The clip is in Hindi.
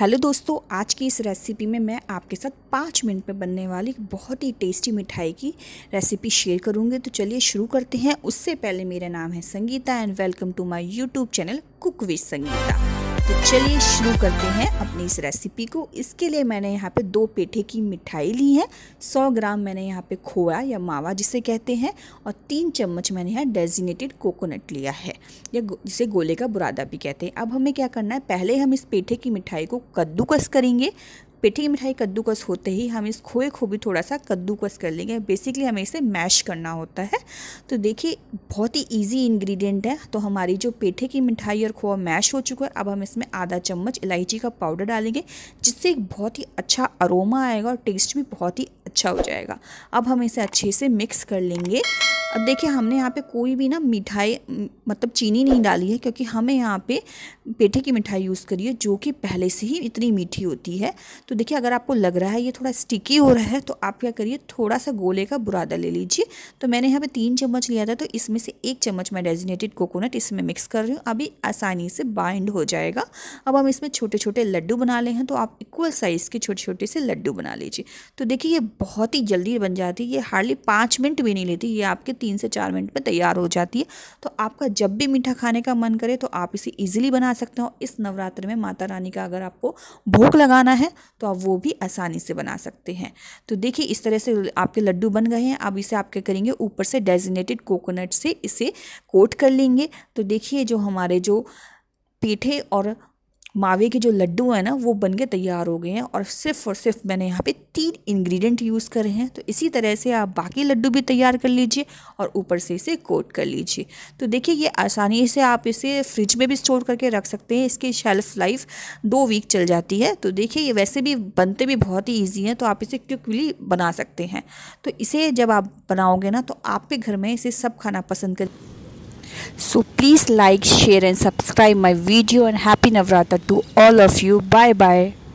हेलो दोस्तों आज की इस रेसिपी में मैं आपके साथ पाँच मिनट में बनने वाली बहुत ही टेस्टी मिठाई की रेसिपी शेयर करूंगी तो चलिए शुरू करते हैं उससे पहले मेरा नाम है Sangeeta and welcome to my YouTube channel cook with Sangeeta तो चलिए शुरू करते हैं अपनी इस रेसिपी को इसके लिए मैंने यहाँ पे दो पेठे की मिठाई ली है 100 ग्राम मैंने यहाँ पे खोया या मावा जिसे कहते हैं और तीन चम्मच मैंने यहाँ डेजिनेटेड कोकोनट लिया है या जिसे गोले का बुरादा भी कहते हैं अब हमें क्या करना है पहले हम इस पेठे की मिठाई को कद्दूकस करेंगे पेठे की मिठाई कद्दूकस होते ही हम इस खोए को भी थोड़ा सा कद्दूकस कर लेंगे बेसिकली हमें इसे मैश करना होता है तो देखिए बहुत ही ईजी इन्ग्रीडियंट है तो हमारी जो पेठे की मिठाई और खोआ मैश हो चुका है अब हम इसमें आधा चम्मच इलायची का पाउडर डालेंगे जिससे एक बहुत ही अच्छा अरोमा आएगा और टेस्ट भी बहुत ही अच्छा हो जाएगा अब हम इसे अच्छे से मिक्स कर लेंगे अब देखिए हमने यहाँ पे कोई भी ना मिठाई मतलब चीनी नहीं डाली है क्योंकि हमें यहाँ पे पेठे की मिठाई यूज़ करी है जो कि पहले से ही इतनी मीठी होती है तो देखिए अगर आपको लग रहा है ये थोड़ा स्टिकी हो रहा है तो आप क्या करिए थोड़ा सा गोले का बुरादा ले लीजिए तो मैंने यहाँ पर तीन चम्मच लिया था तो इसमें से एक चम्मच मैं डेजिनेटेड कोकोनट इसमें मिक्स कर रही हूँ अभी आसानी से बाइंड हो जाएगा अब हम इसमें छोटे छोटे लड्डू बना ले हैं तो आप इक्वल साइज़ के छोटे छोटे से लड्डू बना लीजिए तो देखिए ये बहुत ही जल्दी बन जाती है ये हार्डली पाँच मिनट भी नहीं लेती ये आपके तीन से चार मिनट में तैयार हो जाती है तो आपका जब भी मीठा खाने का मन करे तो आप इसे ईजिली बना सकते हो इस नवरात्र में माता रानी का अगर आपको भूख लगाना है तो आप वो भी आसानी से बना सकते हैं तो देखिए इस तरह से आपके लड्डू बन गए हैं अब इसे आप क्या करेंगे ऊपर से डेजिनेटेड कोकोनट से इसे कोट कर लेंगे तो देखिए जो हमारे जो पीठे और मावे के जो लड्डू हैं ना वो बन के तैयार हो गए हैं और सिर्फ और सिर्फ मैंने यहाँ पे तीन इंग्रेडिएंट यूज़ करे हैं तो इसी तरह से आप बाकी लड्डू भी तैयार कर लीजिए और ऊपर से इसे कोट कर लीजिए तो देखिए ये आसानी से आप इसे फ्रिज में भी स्टोर करके रख सकते हैं इसकी शेल्फ़ लाइफ दो वीक चल जाती है तो देखिए ये वैसे भी बनते भी बहुत ही ईजी हैं तो आप इसे क्विकली बना सकते हैं तो इसे जब आप बनाओगे ना तो आपके घर में इसे सब खाना पसंद कर So please like, share and subscribe my video and happy Navrata to all of you. Bye bye.